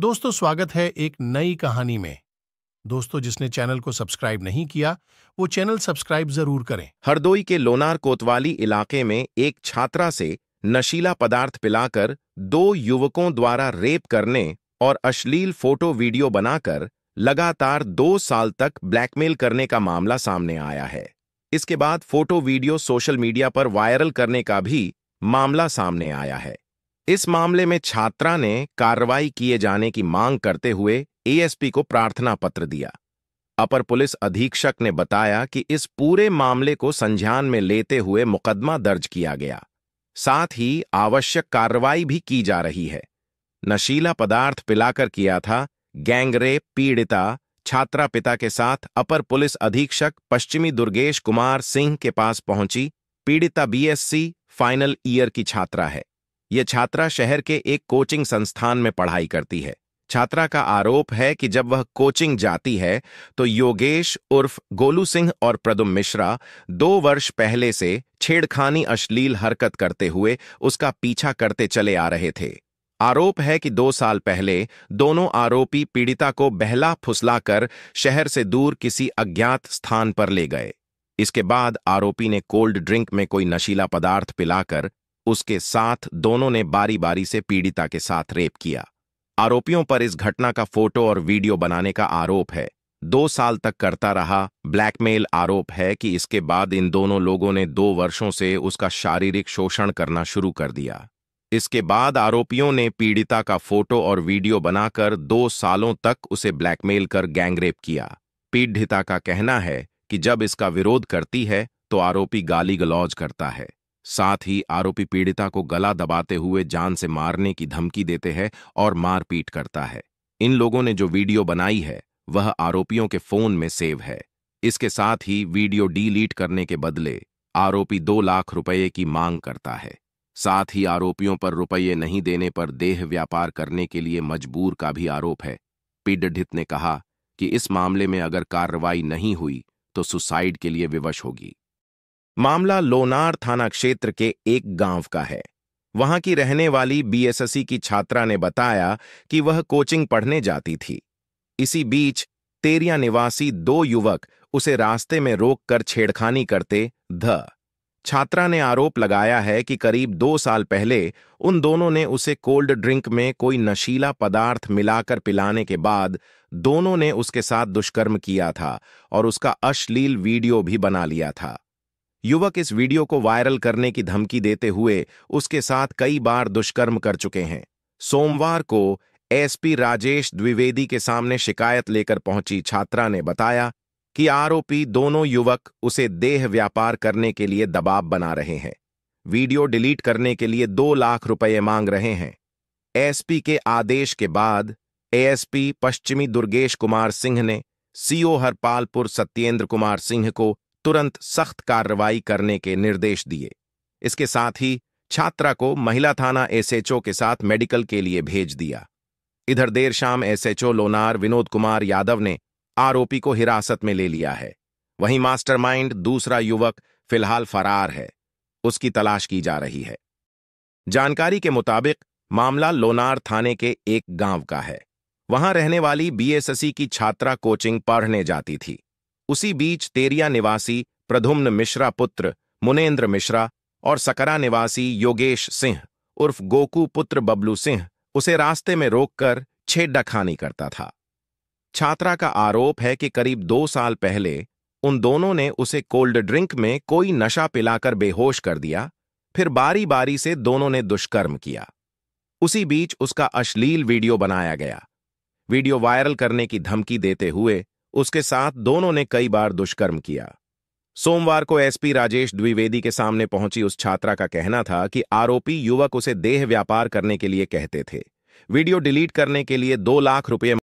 दोस्तों स्वागत है एक नई कहानी में दोस्तों जिसने चैनल को सब्सक्राइब नहीं किया वो चैनल सब्सक्राइब जरूर करें हरदोई के लोनार कोतवाली इलाके में एक छात्रा से नशीला पदार्थ पिलाकर दो युवकों द्वारा रेप करने और अश्लील फोटो वीडियो बनाकर लगातार दो साल तक ब्लैकमेल करने का मामला सामने आया है इसके बाद फोटो वीडियो सोशल मीडिया पर वायरल करने का भी मामला सामने आया है इस मामले में छात्रा ने कार्रवाई किए जाने की मांग करते हुए एएसपी को प्रार्थना पत्र दिया अपर पुलिस अधीक्षक ने बताया कि इस पूरे मामले को संज्ञान में लेते हुए मुकदमा दर्ज किया गया साथ ही आवश्यक कार्रवाई भी की जा रही है नशीला पदार्थ पिलाकर किया था गैंगरेप पीड़िता छात्रा पिता के साथ अपर पुलिस अधीक्षक पश्चिमी दुर्गेश कुमार सिंह के पास पहुंची पीड़िता बीएससी फाइनल ईयर की छात्रा है ये छात्रा शहर के एक कोचिंग संस्थान में पढ़ाई करती है छात्रा का आरोप है कि जब वह कोचिंग जाती है तो योगेश उर्फ गोलू सिंह और प्रदुम मिश्रा दो वर्ष पहले से छेड़खानी अश्लील हरकत करते हुए उसका पीछा करते चले आ रहे थे आरोप है कि दो साल पहले दोनों आरोपी पीड़िता को बहला फुसलाकर शहर से दूर किसी अज्ञात स्थान पर ले गए इसके बाद आरोपी ने कोल्ड ड्रिंक में कोई नशीला पदार्थ पिलाकर उसके साथ दोनों ने बारी बारी से पीड़िता के साथ रेप किया आरोपियों पर इस घटना का फोटो और वीडियो बनाने का आरोप है दो साल तक करता रहा ब्लैकमेल आरोप है कि इसके बाद इन दोनों लोगों ने दो वर्षों से उसका शारीरिक शोषण करना शुरू कर दिया इसके बाद आरोपियों ने पीड़िता का फोटो और वीडियो बनाकर दो सालों तक उसे ब्लैकमेल कर गैंगरेप किया पीड़िता का कहना है कि जब इसका विरोध करती है तो आरोपी गाली गलौज करता है साथ ही आरोपी पीड़िता को गला दबाते हुए जान से मारने की धमकी देते हैं और मारपीट करता है इन लोगों ने जो वीडियो बनाई है वह आरोपियों के फोन में सेव है इसके साथ ही वीडियो डिलीट करने के बदले आरोपी दो लाख रुपए की मांग करता है साथ ही आरोपियों पर रुपये नहीं देने पर देह व्यापार करने के लिए मजबूर का भी आरोप है पीडित ने कहा कि इस मामले में अगर कार्रवाई नहीं हुई तो सुसाइड के लिए विवश होगी मामला लोनार थाना क्षेत्र के एक गांव का है वहां की रहने वाली बीएसएससी की छात्रा ने बताया कि वह कोचिंग पढ़ने जाती थी इसी बीच तेरिया निवासी दो युवक उसे रास्ते में रोककर छेड़खानी करते ध छात्रा ने आरोप लगाया है कि करीब दो साल पहले उन दोनों ने उसे कोल्ड ड्रिंक में कोई नशीला पदार्थ मिलाकर पिलाने के बाद दोनों ने उसके साथ दुष्कर्म किया था और उसका अश्लील वीडियो भी बना लिया था युवक इस वीडियो को वायरल करने की धमकी देते हुए उसके साथ कई बार दुष्कर्म कर चुके हैं सोमवार को एसपी राजेश द्विवेदी के सामने शिकायत लेकर पहुंची छात्रा ने बताया कि आरोपी दोनों युवक उसे देह व्यापार करने के लिए दबाव बना रहे हैं वीडियो डिलीट करने के लिए दो लाख रुपए मांग रहे हैं एसपी के आदेश के बाद एएसपी पश्चिमी दुर्गेश कुमार सिंह ने सीओ हरपालपुर सत्येंद्र कुमार सिंह को तुरंत सख्त कार्रवाई करने के निर्देश दिए इसके साथ ही छात्रा को महिला थाना एसएचओ के साथ मेडिकल के लिए भेज दिया इधर देर शाम एसएचओ लोनार विनोद कुमार यादव ने आरोपी को हिरासत में ले लिया है वहीं मास्टरमाइंड दूसरा युवक फिलहाल फरार है उसकी तलाश की जा रही है जानकारी के मुताबिक मामला लोनार थाने के एक गांव का है वहां रहने वाली बीएसएससी की छात्रा कोचिंग पढ़ने जाती थी उसी बीच तेरिया निवासी प्रधुम्न मिश्रा पुत्र मुनेन्द्र मिश्रा और सकरा निवासी योगेश सिंह उर्फ गोकू पुत्र बबलू सिंह उसे रास्ते में रोककर छेड्डाखानी करता था छात्रा का आरोप है कि करीब दो साल पहले उन दोनों ने उसे कोल्ड ड्रिंक में कोई नशा पिलाकर बेहोश कर दिया फिर बारी बारी से दोनों ने दुष्कर्म किया उसी बीच उसका अश्लील वीडियो बनाया गया वीडियो वायरल करने की धमकी देते हुए उसके साथ दोनों ने कई बार दुष्कर्म किया सोमवार को एसपी राजेश द्विवेदी के सामने पहुंची उस छात्रा का कहना था कि आरोपी युवक उसे देह व्यापार करने के लिए कहते थे वीडियो डिलीट करने के लिए दो लाख रुपये